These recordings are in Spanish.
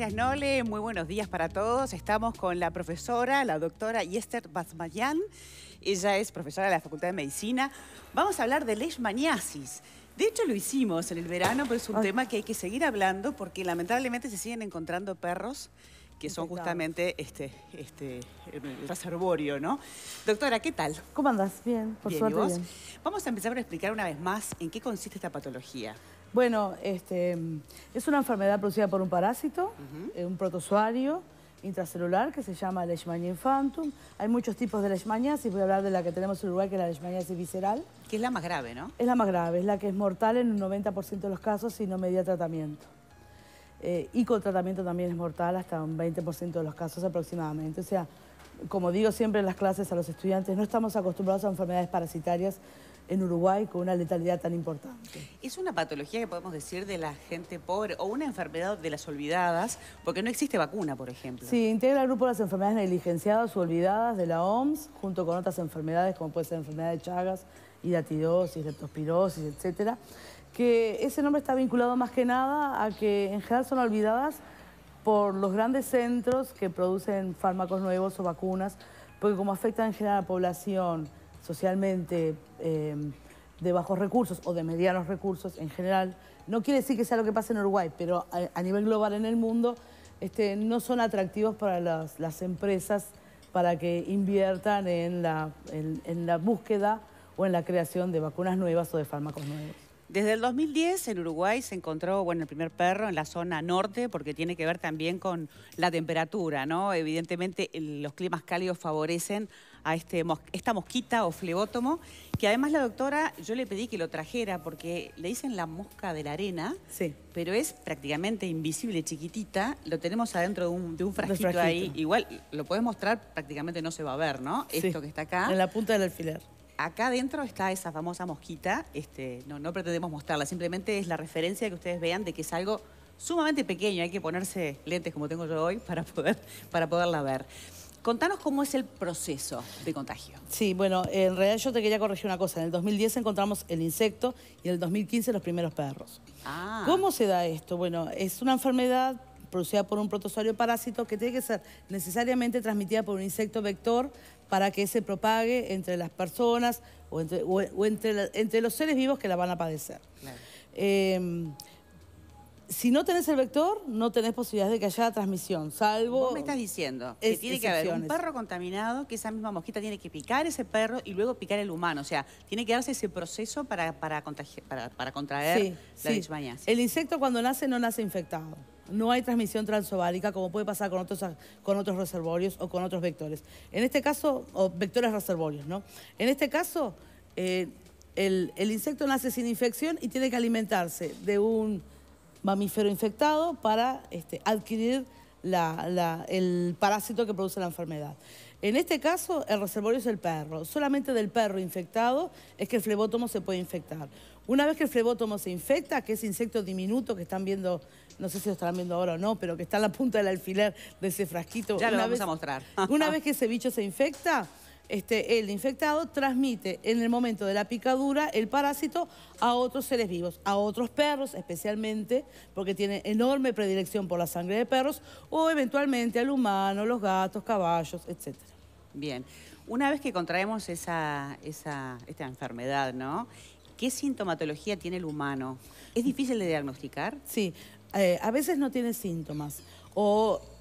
Gracias, Nole. Muy buenos días para todos. Estamos con la profesora, la doctora Yester Bazmayan. Ella es profesora de la Facultad de Medicina. Vamos a hablar de leishmaniasis. De hecho, lo hicimos en el verano, pero es un tema que hay que seguir hablando porque lamentablemente se siguen encontrando perros que son justamente este, este reservorio, ¿no? Doctora, ¿qué tal? ¿Cómo andas? Bien, por suerte. Bien. Vamos a empezar por explicar una vez más en qué consiste esta patología. Bueno, este, es una enfermedad producida por un parásito, eh, un protozoario intracelular que se llama Leishmania infantum. Hay muchos tipos de leishmaniasis, voy a hablar de la que tenemos en Uruguay, que es la leishmaniasis visceral. Que es la más grave, ¿no? Es la más grave, es la que es mortal en un 90% de los casos si no media tratamiento. Eh, y con tratamiento también es mortal hasta un 20% de los casos aproximadamente. O sea, como digo siempre en las clases a los estudiantes, no estamos acostumbrados a enfermedades parasitarias en Uruguay con una letalidad tan importante. ¿Es una patología que podemos decir de la gente pobre o una enfermedad de las olvidadas? Porque no existe vacuna, por ejemplo. Sí, integra el grupo de las enfermedades negligenciadas o olvidadas de la OMS, junto con otras enfermedades como puede ser la enfermedad de Chagas, hidatidosis, leptospirosis, etcétera, que ese nombre está vinculado más que nada a que en general son olvidadas por los grandes centros que producen fármacos nuevos o vacunas, porque como afectan en general a la población, socialmente em, de bajos recursos o de medianos recursos en general, no quiere decir que sea lo que pasa en Uruguay, pero a, nivel global en el mundo este, no son atractivos para las, empresas para que inviertan en la, en la búsqueda o en la creación de vacunas nuevas o de fármacos nuevos. Desde el 2010 en Uruguay se encontró, bueno, el primer perro en la zona norte porque tiene que ver también con la temperatura, ¿no? Evidentemente los climas cálidos favorecen a este, esta mosquita o flebótomo, que además la doctora, yo le pedí que lo trajera porque le dicen la mosca de la arena, pero es prácticamente invisible, chiquitita, lo tenemos adentro de un, de un frasquito, ahí, igual lo podés mostrar, prácticamente no se va a ver, ¿no? Esto que está acá. En la punta del alfiler. Acá adentro está esa famosa mosquita, este, no, no pretendemos mostrarla, simplemente es la referencia que ustedes vean de que es algo sumamente pequeño, hay que ponerse lentes como tengo yo hoy para, poder, para poderla ver. Contanos cómo es el proceso de contagio. Sí, bueno, en realidad yo te quería corregir una cosa. En el 2010 encontramos el insecto y en el 2015 los primeros perros. Ah. ¿Cómo se da esto? Bueno, es una enfermedad producida por un protozoario parásito que tiene que ser necesariamente transmitida por un insecto vector para que se propague entre las personas o entre, los seres vivos que la van a padecer. Em, si no tenés el vector, no tenés posibilidad de que haya transmisión, salvo... Vos me estás diciendo que tiene que haber un perro contaminado, que esa misma mosquita tiene que picar ese perro y luego picar el humano. O sea, tiene que darse ese proceso para, para, contraer la sí. El insecto cuando nace no nace infectado. No hay transmisión transoválica como puede pasar con otros, con otros reservorios o con otros vectores. En este caso, o vectores reservorios, ¿no? En este caso, eh, el insecto nace sin infección y tiene que alimentarse de un mamífero infectado para este, adquirir el parásito que produce la enfermedad. En este caso, el reservorio es el perro. Solamente del perro infectado es que el flebótomo se puede infectar. Una vez que el flebótomo se infecta, que es insecto diminuto que están viendo, no sé si lo estarán viendo ahora o no, pero que está en la punta del alfiler de ese frasquito. Ya lo vamos a mostrar. una vez que ese bicho se infecta, este, el infectado transmite en el momento de la picadura el parásito a otros seres vivos, a otros perros especialmente, porque tiene enorme predilección por la sangre de perros, o eventualmente al humano, los gatos, caballos, etc. Bien, una vez que contraemos esa, esta enfermedad, ¿no? ¿Qué sintomatología tiene el humano? ¿Es difícil de diagnosticar? Sí, eh, a veces no tiene síntomas.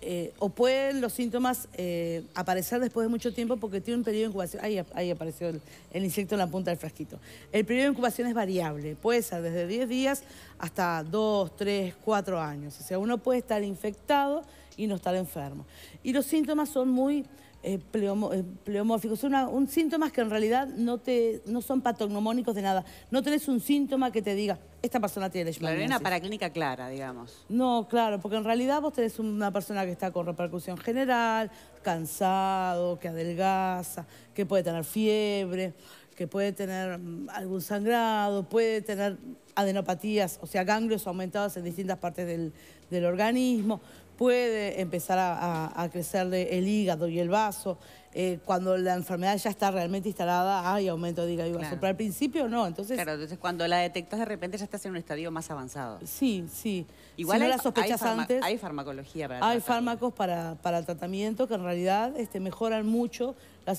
Eh, o, pueden los síntomas eh, aparecer después de mucho tiempo porque tiene un periodo de incubación. Ahí, apareció el, el, insecto en la punta del frasquito. El periodo de incubación es variable, puede ser desde 10 días hasta 2, 3, 4 años. O sea, uno puede estar infectado y no estar enfermo. Y los síntomas son muy eh, eh, pleomórficos, son un síntomas que en realidad no, te, no son patognomónicos de nada. No tenés un síntoma que te diga, esta persona tiene Leishmaniasis. para una clara, digamos. No, claro, porque en realidad vos tenés una persona que está con repercusión general, cansado, que adelgaza, que puede tener fiebre, que puede tener mm, algún sangrado, puede tener adenopatías, o sea, ganglios aumentados en distintas partes del, del organismo, puede empezar a, crecer el hígado y el vaso. Eh, cuando la enfermedad ya está realmente instalada, hay aumento de hígado y vaso. Pero al principio no, entonces... Claro, entonces cuando la detectas de repente ya estás en un estadio más avanzado. Sí, sí. Igual si no la sospechas antes... Hay farmacología para Hay fármacos para, para tratamiento que en realidad este, mejoran mucho la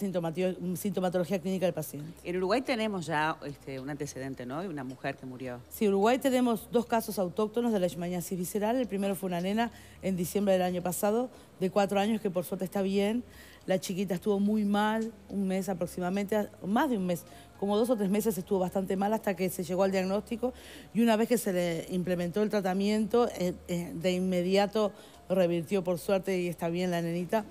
sintomatología clínica del paciente. En Uruguay tenemos ya este, un antecedente, ¿no? De una mujer que murió. Sí, en Uruguay tenemos dos casos autóctonos de leishmaniasis visceral. El primero fue una nena en diciembre del año pasado, de cuatro años, que por suerte está bien. La chiquita estuvo muy mal, un mes aproximadamente, más de un mes, como dos o tres meses estuvo bastante mal hasta que se llegó al diagnóstico y una vez que se le implementó el tratamiento, eh, eh, de inmediato revirtió por suerte y está bien la nenita.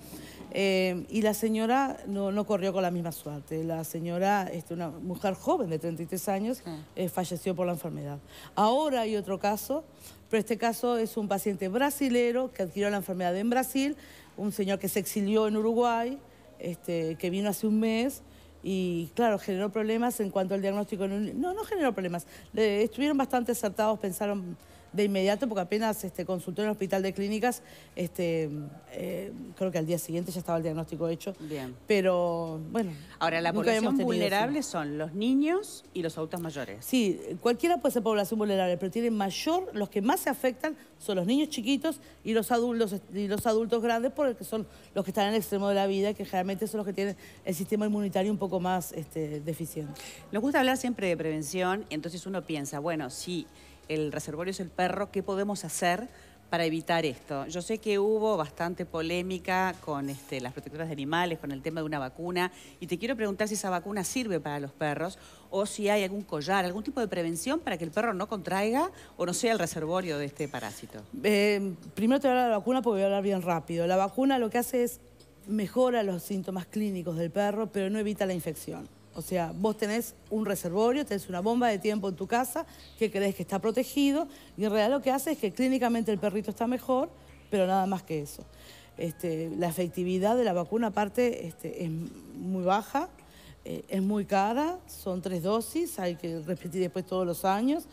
Eh, y la señora no, corrió con la misma suerte. La señora, este, una mujer joven de 33 años, ah. eh, falleció por la enfermedad. Ahora hay otro caso, pero este caso es un paciente brasilero que adquirió la enfermedad en Brasil, un señor que se exilió en Uruguay, este, que vino hace un mes. Y claro, generó problemas en cuanto al diagnóstico. No, no generó problemas. estuvieron bastante acertados, pensaron de inmediato, porque apenas este, consultó en el hospital de clínicas, este, eh, creo que al día siguiente ya estaba el diagnóstico hecho. Bien. Pero, bueno. Ahora, la población vulnerable son los niños y los adultos mayores. Sí, cualquiera puede ser población vulnerable, pero tienen mayor, los que más se afectan son los niños chiquitos y los adultos, y los adultos grandes, porque son los que están en el extremo de la vida, que generalmente son los que tienen el sistema inmunitario un poco más este, deficiente. Nos gusta hablar siempre de prevención, entonces uno piensa, bueno, si el reservorio es el perro, ¿qué podemos hacer para evitar esto? Yo sé que hubo bastante polémica con este, las protectoras de animales, con el tema de una vacuna, y te quiero preguntar si esa vacuna sirve para los perros o si hay algún collar, algún tipo de prevención para que el perro no contraiga o no sea el reservorio de este parásito. Em, primero te voy a hablar de la vacuna porque voy a hablar bien rápido. La vacuna lo que hace es mejora los síntomas clínicos del perro, pero no evita la infección. O sea, vos tenés un reservorio, tenés una bomba de tiempo en tu casa que crees que está protegido y en realidad lo que hace es que clínicamente el perrito está mejor, pero nada más que eso. Este, la efectividad de la vacuna aparte este, es muy baja, eh, es muy cara, son tres dosis, hay que repetir después todos los años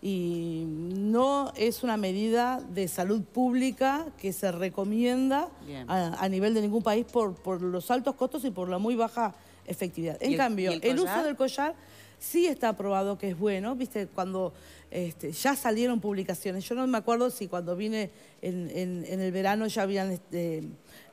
y no es una medida de salud pública que se recomienda a, nivel de ningún país por los altos costos y por la muy baja efectividad. En cambio, el, uso del collar sí está aprobado, que es bueno, viste, cuando este, ya salieron publicaciones. Yo no me acuerdo si cuando vine en, el verano ya habían, este,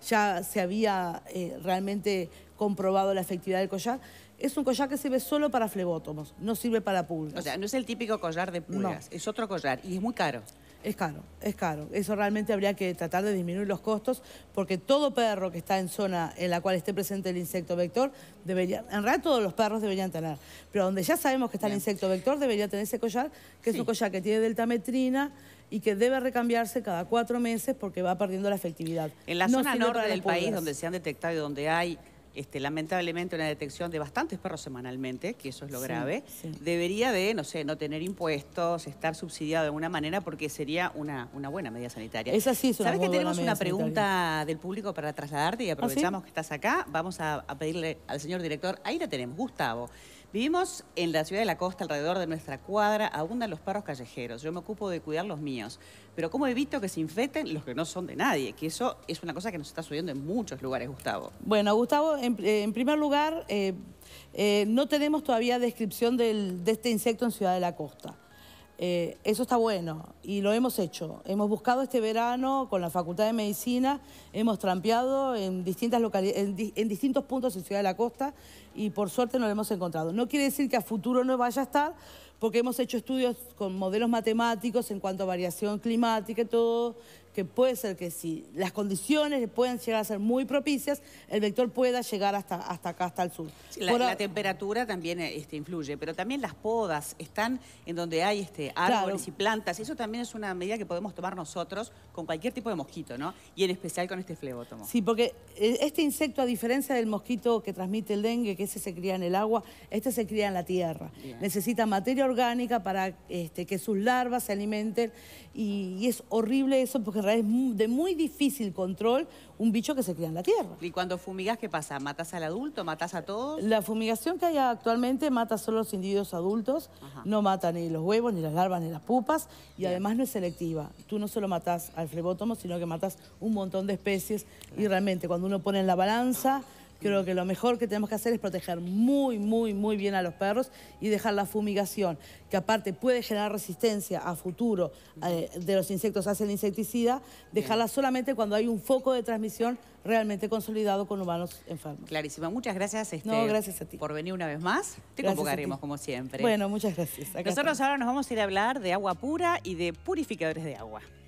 ya se había eh, realmente comprobado la efectividad del collar. Es un collar que sirve solo para flebótomos, no sirve para pulgas. O sea, no es el típico collar de pulgas, es otro collar y es muy caro. Es caro, es caro. Eso realmente habría que tratar de disminuir los costos porque todo perro que está en zona en la cual esté presente el insecto vector, debería, en realidad todos los perros deberían tener, pero donde ya sabemos que está el insecto vector debería tener ese collar, que es un collar que tiene deltametrina y que debe recambiarse cada cuatro meses porque va perdiendo la efectividad. En la zona norte del país donde se han detectado y donde hay este, lamentablemente una detección de bastantes perros semanalmente, que eso es lo grave, debería de, no sé, no tener impuestos, estar subsidiado de alguna manera, porque sería una, una buena medida sanitaria. Esa sí es una ¿Sabes que tenemos una pregunta del público para trasladarte y ah, aprovechamos que estás acá? Vamos a pedirle al señor director, ahí la tenemos, Gustavo. Vivimos en la ciudad de la costa, alrededor de nuestra cuadra, abundan los paros callejeros. Yo me ocupo de cuidar los míos. Pero ¿cómo evito que se infecten los que no son de nadie? Que eso es una cosa que nos está subiendo en muchos lugares, Gustavo. Bueno, Gustavo, en, eh, primer lugar, eh, eh, no tenemos todavía descripción de este insecto en Ciudad de la Costa. Eh, eso está bueno y lo hemos hecho. Hemos buscado este verano con la Facultad de Medicina, hemos trampeado en, distintas en, distintos puntos en Ciudad de la Costa y por suerte nos lo hemos encontrado. No quiere decir que a futuro no vaya a estar, porque hemos hecho estudios con modelos matemáticos en cuanto a variación climática y todo, que puede ser que si las condiciones pueden llegar a ser muy propicias, el vector pueda llegar hasta, hasta acá, hasta el sur. La, temperatura también eh, este, influye, pero también las podas están en donde hay este, árboles y plantas. Eso también es una medida que podemos tomar nosotros con cualquier tipo de mosquito, ¿no? Y en especial con este flebótomo. Sí, porque eh, este insecto, a diferencia del mosquito que transmite el dengue, que ese se cría en el agua, este se cría en la tierra. Necesita materia orgánica para este, que sus larvas se alimenten y, y es horrible eso porque es de muy difícil control un bicho que se cría en la tierra. ¿Y cuando fumigas qué pasa? ¿Matas al adulto? ¿Matas a todos? La fumigación que hay actualmente mata solo a los individuos adultos, no mata ni los huevos, ni las larvas, ni las pupas, y además no es selectiva. Tú no solo matas al flebótomo, sino que matas un montón de especies, y realmente cuando uno pone en la balanza... Creo que lo mejor que tenemos que hacer es proteger muy, muy, muy bien a los perros y dejar la fumigación, que aparte puede generar resistencia a futuro eh, de los insectos hacia el insecticida, dejarla solamente cuando hay un foco de transmisión realmente consolidado con humanos enfermos. Clarísima, muchas gracias, este, no, gracias a ti. por venir una vez más. Te convocaremos como siempre. Bueno, muchas gracias. Nosotros ahora nos vamos a ir a hablar de agua pura y de purificadores de agua.